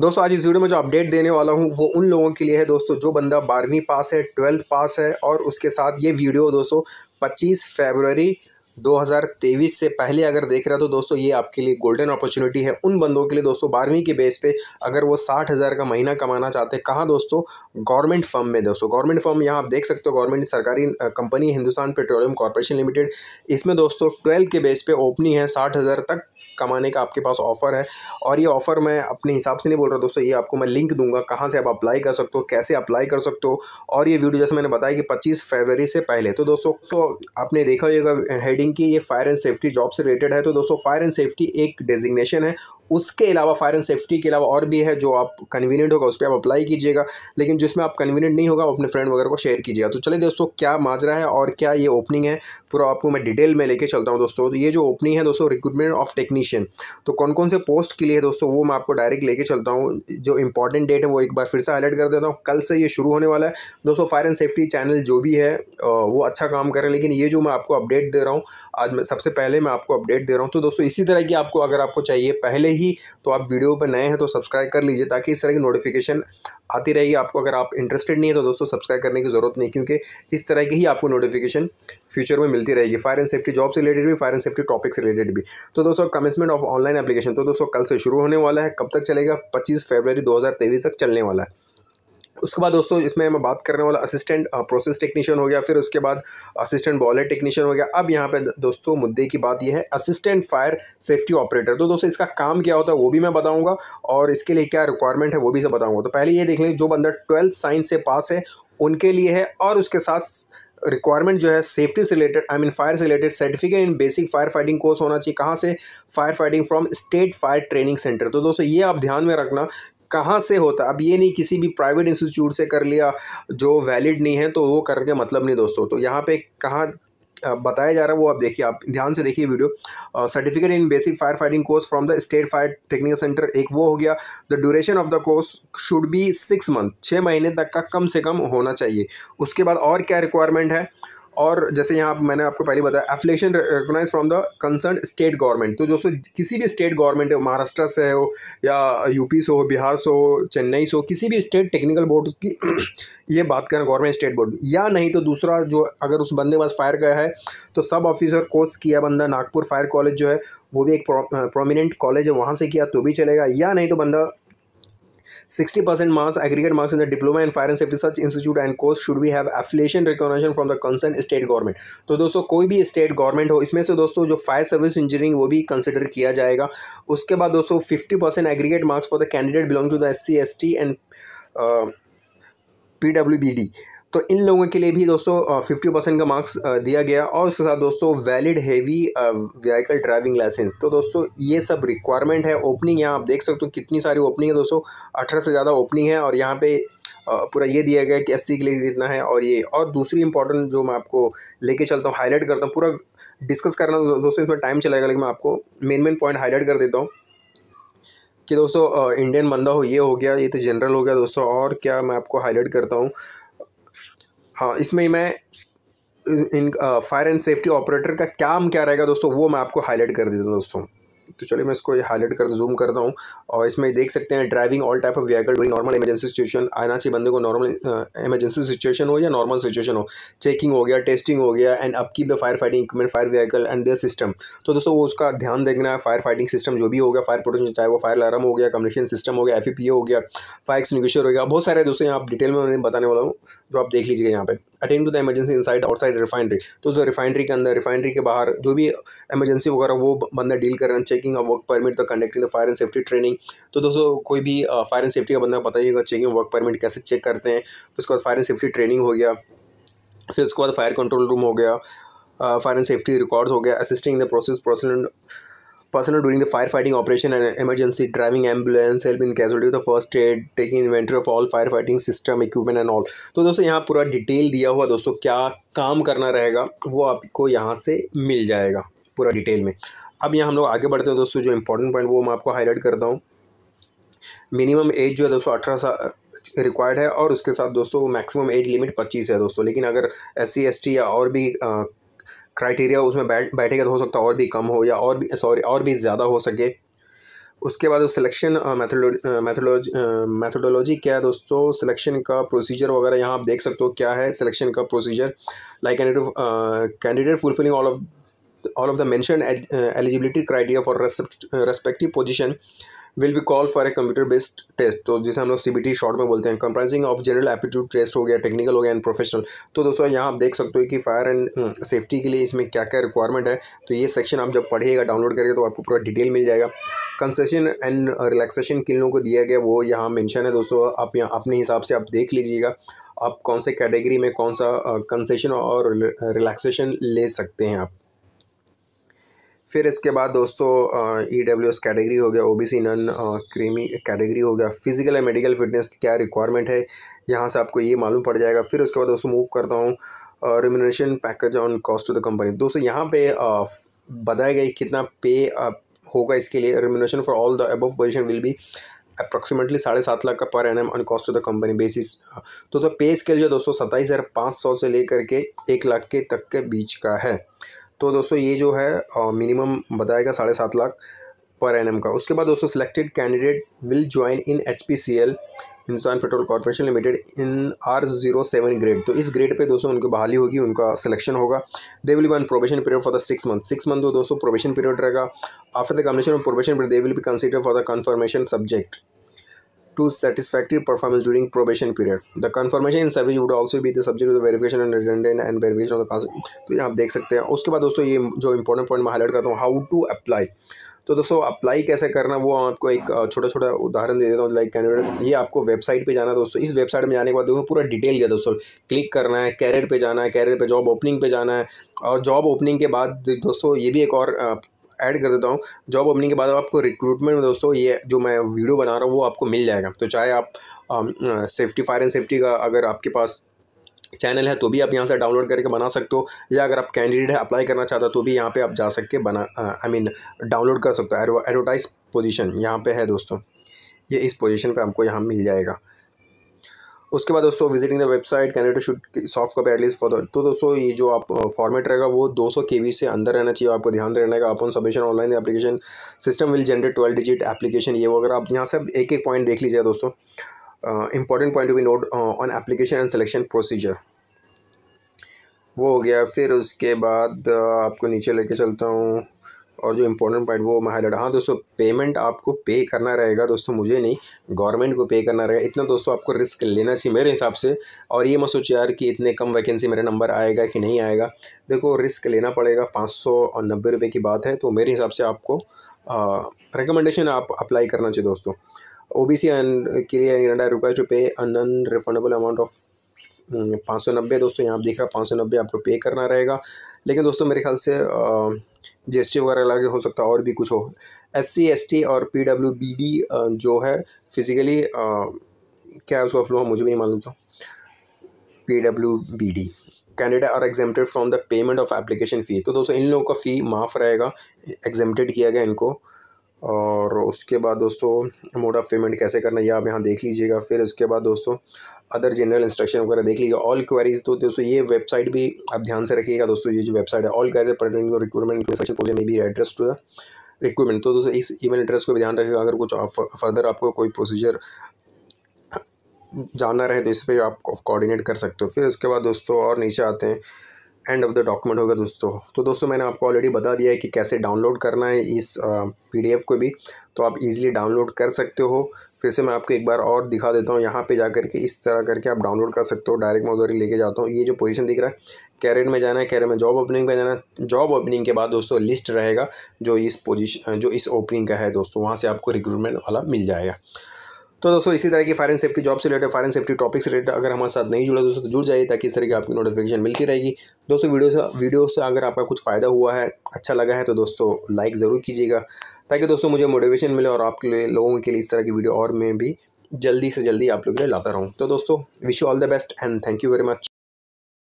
दोस्तों आज इस वीडियो में जो अपडेट देने वाला हूँ वो उन लोगों के लिए है दोस्तों जो बंदा बारहवीं पास है ट्वेल्थ पास है और उसके साथ ये वीडियो दोस्तों पच्चीस फेबररी 2023 से पहले अगर देख रहे हो तो दोस्तों ये आपके लिए गोल्डन अपॉर्चुनिटी है उन बंदों के लिए दोस्तों बारहवीं के बेस पे अगर वो साठ हज़ार का महीना कमाना चाहते हैं कहाँ दोस्तों गवर्नमेंट फर्म में दोस्तों गवर्नमेंट फर्म यहाँ आप देख सकते हो गवर्नमेंट सरकारी company Hindustan petroleum corporation limited इसमें दोस्तों ट्वेल्व के बेस पर ओपनिंग है साठ हज़ार तक कमाने का आपके पास ऑफर है और ये ऑफ़र मैं अपने हिसाब से नहीं बोल रहा दोस्तों ये आपको मैं लिंक दूंगा कहाँ से आप अप्लाई कर सकते हो कैसे अप्लाई कर सकते हो और ये वीडियो जैसे मैंने बताया कि पच्चीस फरवरी से पहले तो दोस्तों आपने देखा होगा हेडिंग इनकी ये फायर एंड सेफ्टी जॉब से रिलेटेड है तो दोस्तों फायर एंड सेफ्टी एक डेजिग्नेशन है उसके अलावा फायर एंड सेफ्टी के अलावा और भी है जो आप कन्वीनियंट होगा उस पर आप अप्लाई कीजिएगा लेकिन जिसमें आप कन्वीनियंट नहीं होगा आप अपने फ्रेंड वगैरह को शेयर कीजिएगा तो चलिए दोस्तों क्या माजरा है और क्या ये ओपनिंग है पूरा आपको मैं डिटेल में लेके चलता हूँ दोस्तों तो ये जो ओपनिंग है दोस्तों रिक्रूटमेंट ऑफ टेक्नीशियन तो कौन कौन से पोस्ट के लिए दोस्तों वो मैं आपको डायरेक्ट लेके चलता हूँ जो इंपॉर्टेंट डेट है वो एक बार फिर से हाईलाइट कर देता हूँ कल से ये शुरू होने वाला है दोस्तों फायर एंड सेफ्टी चैनल जो भी है वो अच्छा काम कर लेकिन ये जो मैं आपको अपडेट दे रहा हूँ आज मैं सबसे पहले मैं आपको अपडेट दे रहा हूँ तो दोस्तों इसी तरह की आपको अगर आपको चाहिए पहले ही तो आप वीडियो पर नए हैं तो सब्सक्राइब कर लीजिए ताकि इस तरह की नोटिफिकेशन आती रहेगी आपको अगर आप इंटरेस्टेड नहीं है तो दोस्तों सब्सक्राइब करने की ज़रूरत नहीं क्योंकि इस तरह की ही आपको नोटिफिकेशन फ्यूचर में मिलती रहेगी फायर एंड सेफ्टी जॉब से रिलेटेड भी फायर एंड सेफ्टी टॉपिक से रिलेटेड भी तो दोस्तों कमेंसमेंट ऑफ ऑनलाइन एप्लीकेशन तो दोस्तों कल से शुरू होने वाला है कब तक चलेगा पच्चीस फरवरी दो तक चलने वाला है उसके बाद दोस्तों इसमें मैं बात करने वाला असिस्टेंट प्रोसेस टेक्नीशियन हो गया फिर उसके बाद असिस्टेंट बॉलर टेक्नीशियन हो गया अब यहाँ पे दोस्तों मुद्दे की बात यह है असिस्टेंट फायर सेफ्टी ऑपरेटर तो दोस्तों इसका काम क्या होता है वो भी मैं बताऊँगा और इसके लिए क्या रिक्वायरमेंट है वो भी सब बताऊँगा तो पहले ये देख लें जो बंदा ट्वेल्थ साइंस से पास है उनके लिए है और उसके साथ रिक्वायरमेंट जो है सेफ्टी से रिलेटेड आई मीन फायर से related certificate in basic fire fighting course होना चाहिए कहाँ से fire fighting from state fire training centre तो दोस्तों ये आप ध्यान में रखना कहाँ से होता अब ये नहीं किसी भी प्राइवेट इंस्टीट्यूट से कर लिया जो वैलिड नहीं है तो वो करके मतलब नहीं दोस्तों तो यहाँ पे कहाँ बताया जा रहा है वो आप देखिए आप ध्यान से देखिए video certificate in basic fire fighting course from the state fire technical centre एक वो हो गया the duration of the course should be six month छः महीने तक का कम से कम होना चाहिए उसके बाद और क्या रिक्वायरमेंट है और जैसे यहाँ मैंने आपको पहले बताया affiliation recognise from the concern state government तो दोस्तों किसी भी स्टेट गवर्नमेंट महाराष्ट्र से हो या यूपी से हो बिहार से हो चेन्नई से हो किसी भी स्टेट टेक्निकल बोर्ड की ये बात करें गवर्नमेंट स्टेट बोर्ड या नहीं तो दूसरा जो अगर उस बंदे पास फायर गया है तो सब ऑफिसर कोर्स किया बंदा नागपुर फायर कॉलेज जो है वो भी एक प्रोमिनेंट कॉलेज है वहाँ से किया तो भी चलेगा या नहीं तो बंदा 60% marks, aggregate marks in the diploma in fire and safety research institute and course should we have affiliation recognition from the concerned state government. तो दोस्तों कोई भी स्टेट गवर्नमेंट हो इसमें से दोस्तों जो फायर सर्विस इंजीनियरिंग वो भी कंसिडर किया जाएगा उसके बाद दोस्तों 50% percent aggregate marks for the candidate belong to the S C S T and P W B D तो इन लोगों के लिए भी दोस्तों फिफ्टी परसेंट का मार्क्स दिया गया और उसके साथ दोस्तों valid heavy vehicle driving licence तो दोस्तों ये सब रिक्वायरमेंट है ओपनिंग यहाँ आप देख सकते हो कितनी सारी ओपनिंग है दोस्तों अठारह से ज़्यादा ओपनिंग है और यहाँ पे पूरा ये दिया गया कि एस के लिए कितना है और ये और दूसरी इंपॉर्टेंट जो मैं आपको लेके चलता हूँ हाईलाइट करता हूँ पूरा डिस्कस करना दोस्तों इसमें टाइम चलेगा लेकिन मैं आपको मेन मेन पॉइंट हाईलाइट कर देता हूँ कि दोस्तों इंडियन बंदा हो ये हो गया ये तो जनरल हो गया दोस्तों और क्या मैं आपको हाईलाइट करता हूँ हाँ इसमें मैं इन फायर एंड सेफ्टी ऑपरेटर का काम क्या रहेगा दोस्तों वो मैं आपको हाईलाइट कर देता हूँ दोस्तों तो चलिए मैं इसको हाईलाइट कर जूम करता हूँ और इसमें देख सकते हैं driving all type of vehicle during normal emergency situation आना चाहिए बंदे को नॉर्मल इमरजेंसी सिचुएशन हो या नॉर्मल सिचुएशन हो चेकिंग हो गया टेस्टिंग हो गया and upkeep the fire fighting equipment fire vehicle and their system तो दोस्तों वो उसका ध्यान देखना है फायर फाइटिंग सिस्टम जो भी होगा फायर प्रोटेक्शन चाहे वो फायर अलार्म हो गया कम्युनिकेशन सिस्टम हो गया एफ हो गया फायर एक्सटिंग्विशर हो गया बहुत सारे दोस्तों यहाँ डिटेल में बताने वाला हूँ जो आप देख लीजिएगा यहाँ पर attend to the emergency inside outside refinery तो जो रिफाइनरी के अंदर रिफाइनरी के बाहर जो भी एमरजेंसी वगैरह वो बंदा डील कर रहे हैं चेकिंग ऑफ वर्क परमिट तो conducting the fire and safety training तो दोस्तों कोई भी फायर एंड सेफ्टी का बंदा बताइएगा चेकिंग वर्क परमिट कैसे चेक करते हैं उसके बाद फायर एंड सेफ्टी ट्रेनिंग हो गया फिर उसके बाद फायर कंट्रोल रूम हो गया फायर एंड सेफ्टी रिकॉर्ड्स हो गया assisting the process process personnel during the firefighting operation and emergency, driving ambulance, help in casualty, the first aid, taking inventory of all firefighting system, equipment and all. तो दोस्तों यहाँ पूरा detail दिया हुआ दोस्तों क्या काम करना रहेगा वो आपको यहाँ से मिल जाएगा पूरा डिटेल में अब यहाँ हम लोग आगे बढ़ते हैं दोस्तों जो इंपॉर्टेंट पॉइंट वो मैं आपको हाईलाइट करता हूँ मिनिमम एज जो है दोस्तों अठारह साल रिक्वायर्ड है और उसके साथ दोस्तों मैक्सिमम एज लिमिट पच्चीस है दोस्तों लेकिन अगर एस सी या और भी आ, क्राइटेरिया उसमें बैठ बैठेगा तो हो सकता है और भी कम हो या और भी सॉरी और भी ज़्यादा हो सके उसके बाद सिलेक्शन मैथडोलॉजी मैथडोलॉजी क्या है दोस्तों सिलेक्शन का प्रोसीजर वगैरह यहाँ आप देख सकते हो क्या है सिलेक्शन का procedure like candidate candidate fulfilling all of all of the mentioned uh, eligibility criteria for uh, respective position will be call for a computer based test तो जिसे हम लोग सी बी टी शॉर्ट में बोलते हैं comprising of general aptitude test हो गया technical हो गया एंड प्रोफेशनल तो दोस्तों यहाँ आप देख सकते हो कि फायर एंड सेफ्टी के लिए इसमें क्या क्या रिक्वायरमेंट है तो ये सेक्शन आप जब पढ़िएगा डाउनलोड करेंगे तो आपको पूरा डिटेल मिल जाएगा कंसेशन एंड रिलैक्सेशन किन लोगों को दिया गया वो यहाँ मैंशन है दोस्तों आप यहाँ अपने हिसाब से आप देख लीजिएगा आप कौन से कैटेगरी में कौन सा कंसेशन uh, और रिलैक्सेशन ले सकते हैं आप फिर इसके बाद दोस्तों ई डब्ल्यू एस कैटेगरी हो गया O B C non creamy category हो गया फिजिकल एंड मेडिकल फिटनेस क्या रिक्वायरमेंट है यहाँ से आपको ये मालूम पड़ जाएगा फिर उसके बाद दोस्तों मूव करता हूँ remuneration package on cost to the company दोस्तों यहाँ पे बताया गया कितना पे होगा इसके लिए remuneration for all the above position will be approximately साढ़े सात लाख का per annum on cost of the company basis तो तो पे स्केल जो दोस्तों सत्ताईस हज़ार पाँच सौ से लेकर के एक लाख के तक के बीच का है तो दोस्तों ये जो है मिनिमम बताएगा साढ़े सात लाख पर एन का उसके बाद दोस्तों selected candidate will join in H P C L Hindustan petrol corporation limited in R zero seven grade तो इस ग्रेड पे दोस्तों उनकी बहाली होगी उनका सिलेक्शन होगा they will one probation period for the six month six month दो दोस्तों प्रोबेशन पीरियड रहेगा after the completion of probation period they will be consider for the confirmation subject to satisfactory performance during probation period. The confirmation in service would also be the subject of the verification and redundant and verification of the concept. तो यहाँ आप देख सकते हैं उसके बाद दोस्तों ये जो इंपॉर्टेंट पॉइंट मैं हाईलाइट करता हूँ हाउ टू अप्लाई तो दोस्तों अप्लाई कैसे करना वो आपको एक छोटा छोटा उदाहरण दे देता हूँ लाइक कैंडिडेट ये आपको वेबसाइट पे जाना दोस्तों इस वेबसाइट में जाने के बाद देखो पूरा डिटेल गया दोस्तों क्लिक करना है कैरियर पे जाना है कैरियर पे जॉब ओपनिंग पे जाना है और जॉब ओपनिंग के बाद दोस्तों ये भी एक और ऐड कर देता हूँ जॉब ओपनिंग के बाद आपको रिक्रूटमेंट में दोस्तों ये जो मैं वीडियो बना रहा हूँ वो आपको मिल जाएगा तो चाहे आप सेफ्टी फायर एंड सेफ्टी का अगर आपके पास चैनल है तो भी आप यहाँ से डाउनलोड करके बना सकते हो या अगर आप कैंडिडेट है अप्लाई करना चाहता तो भी यहाँ पे आप जा सकते बना आई मीन डाउनलोड कर सकते हो एडवर्टाइज पोजीशन यहाँ पे है दोस्तों ये इस पोजीशन पे आपको यहाँ मिल जाएगा उसके बाद दोस्तों visiting the website candidates should soft copy at least for तो दोस्तों ये जो आप फॉर्मेट रहेगा वो 200 के से अंदर रहना चाहिए आपको ध्यान रहना है अपन submission online application system will generate twelve digit application ये वगैरह आप यहाँ से एक एक पॉइंट देख लीजिए दोस्तों important point to be note on application and selection procedure वो हो गया फिर उसके बाद आपको नीचे लेके चलता हूँ और जो इम्पोर्टेंट पॉइंट वो मैं हाईलाइट हाँ दोस्तों पेमेंट आपको पे करना रहेगा दोस्तों मुझे नहीं गवर्नमेंट को पे करना रहेगा इतना दोस्तों आपको रिस्क लेना चाहिए मेरे हिसाब से और ये मैं सोच यार कि इतने कम वैकेंसी मेरा नंबर आएगा कि नहीं आएगा देखो रिस्क लेना पड़ेगा पाँच सौ और नब्बे रुपये की बात है तो मेरे हिसाब से आपको रिकमेंडेशन आप अप्लाई करना चाहिए दोस्तों ओ बी सी एंड के लिए निराडा रुपये जो पे un refundable amount of hmm, पाँच सौ नब्बे दोस्तों यहाँ आप देख रहे हो पाँच सौ नब्बे आपको पे करना रहेगा लेकिन दोस्तों मेरे ख्याल से जी एस टी वगैरह लगे हो सकता है और भी कुछ हो एस सी एस टी और पी डब्ल्यू बी डी जो है फिज़िकली क्या है उसका फ्लो मुझे भी नहीं मालूम था P W B D candidate are exempted from the payment of application fee तो दोस्तों इन लोगों का फ़ी माफ़ रहेगा एग्जेम्प्टेड किया गया इनको और उसके बाद दोस्तों मोड ऑफ़ पेमेंट कैसे करना है आप यहाँ देख लीजिएगा फिर उसके बाद दोस्तों अदर जनरल इंस्ट्रक्शन वगैरह देख लीजिए ऑल क्वेरीज तो दोस्तों ये वेबसाइट भी आप ध्यान से रखिएगा दोस्तों ये जो वेबसाइट है all query pertaining requirement section B भी एड्रेस टू द रिक्वायरमेंट तो दोस्तों इस ईमेल एड्रेस को भी ध्यान रखिएगा अगर कुछ फर्दर आपको कोई प्रोसीजर जानना रहे तो इस पर आप कोऑर्डिनेट कर सकते हो फिर उसके बाद दोस्तों और नीचे आते हैं एंड ऑफ द डॉक्यूमेंट होगा दोस्तों तो दोस्तों मैंने आपको ऑलरेडी बता दिया है कि कैसे डाउनलोड करना है इस पीडीएफ को भी तो आप इजीली डाउनलोड कर सकते हो फिर से मैं आपको एक बार और दिखा देता हूँ यहाँ पे जा करके इस तरह करके आप डाउनलोड कर सकते हो डायरेक्ट मैं उधर ही लेके जाता हूँ ये जो पोजीशन दिख रहा है कैरियर में जाना है कैरियर में जॉब ओपनिंग में जाना है जॉब ओपनिंग के बाद दोस्तों लिस्ट रहेगा जो इस पोजिशन जो इस ओपनिंग का है दोस्तों वहाँ से आपको रिक्रूटमेंट वाला मिल जाएगा तो दोस्तों इसी तरह की फायर एंड सेफ्टी जॉब से related fire and safety topic से रिलेटेड अगर हमारे साथ नहीं जुड़ा दोस्तों तो जुड़ जाइए ताकि इस तरह की आपकी नोटिफिकेशन मिलती रहेगी दोस्तों वीडियो से वीडियो से अगर आपका कुछ फ़ायदा हुआ है अच्छा लगा है तो दोस्तों लाइक ज़रूर कीजिएगा ताकि दोस्तों मुझे मोटिवेशन मिले और आपके लिए लोगों के लिए इस तरह की वीडियो और मैं भी जल्दी से जल्दी आप लोग लाता रहूँ तो दोस्तों wish you all the best and thank you very much